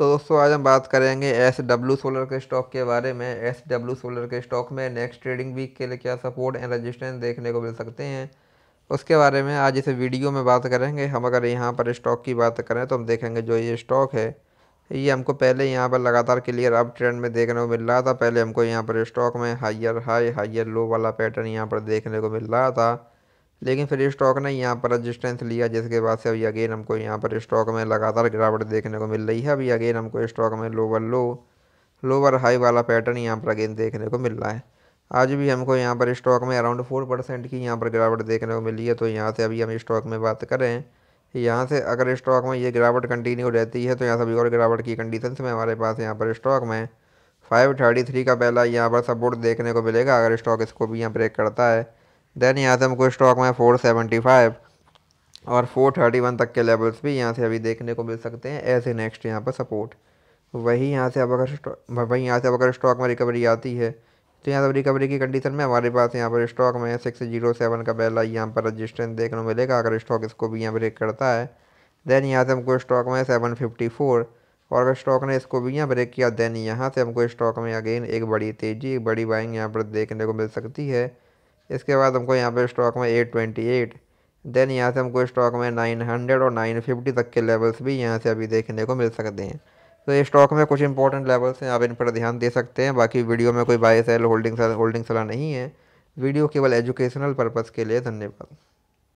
तो दोस्तों आज हम बात करेंगे एस डब्ल्यू सोलर के स्टॉक के बारे में एस डब्ल्यू सोलर के स्टॉक में नेक्स्ट ट्रेडिंग वीक के लिए क्या सपोर्ट एंड रजिस्टेंस देखने को मिल सकते हैं उसके बारे में आज इस वीडियो में बात करेंगे हम अगर यहाँ पर स्टॉक की बात करें तो हम देखेंगे जो ये स्टॉक है ये हमको पहले यहाँ पर लगातार क्लियर अप ट्रेंड में देखने को मिल रहा था पहले हमको यहाँ पर स्टॉक में हाइयर हाई हाइयर लो वाला पैटर्न यहाँ पर देखने को मिल रहा था लेकिन फिर स्टॉक ने यहाँ पर रजिस्टेंस लिया जिसके बाद से अभी अगेन हमको यहाँ पर स्टॉक में लगातार गिरावट देखने को मिल रही है अभी अगेन हमको स्टॉक में लोअर लो लोअर हाई वाला पैटर्न यहाँ पर अगेन देखने को मिल रहा है आज भी हमको यहाँ पर स्टॉक में अराउंड फोर परसेंट की यहाँ पर गिरावट देखने को मिली है तो यहाँ से अभी हम स्टॉक में बात करें यहाँ से अगर स्टॉक में ये गिरावट कंटिन्यू रहती है तो यहाँ से अभी और गिरावट की कंडीशन में हमारे पास यहाँ पर स्टॉक में फाइव थर्टी थ्री का पहला यहाँ पर सपोर्ट देखने को मिलेगा अगर स्टॉक इसको भी यहाँ ब्रेक करता है देन यहाँ से हमको स्टॉक में फ़ोर सेवेंटी फाइव और फोर थर्टी वन तक के लेवल्स भी यहाँ से अभी देखने को मिल सकते हैं ऐसे नेक्स्ट यहाँ पर सपोर्ट वही यहाँ से अब अगर वही यहाँ से अब अगर स्टॉक में रिकवरी आती है तो यहाँ पर रिकवरी की कंडीशन में हमारे पास यहाँ पर स्टॉक में सिक्स जीरो सेवन का पहला यहाँ पर रजिस्टेंस देखने को मिलेगा अगर स्टॉक इसको भी यहाँ ब्रेक करता है देन यहाँ से हमको स्टॉक में सेवन फिफ्टी फोर और अगर स्टॉक ने इसको भी यहाँ ब्रेक किया देन यहाँ से हमको स्टॉक में अगेन एक बड़ी तेज़ी एक बड़ी बाइंग यहाँ पर देखने को मिल सकती है इसके बाद हमको यहाँ पे स्टॉक में एट ट्वेंटी एट देन यहाँ से हमको स्टॉक में नाइन हंड्रेड और नाइन फिफ्टी तक के लेवल्स भी यहाँ से अभी देखने को मिल सकते हैं तो ये स्टॉक में कुछ इंपॉर्टेंट लेवल्स हैं आप इन पर ध्यान दे सकते हैं बाकी वीडियो में कोई buy sell holding sell holding सलाह नहीं है वीडियो केवल एजुकेशनल पर्पज़ के लिए धन्यवाद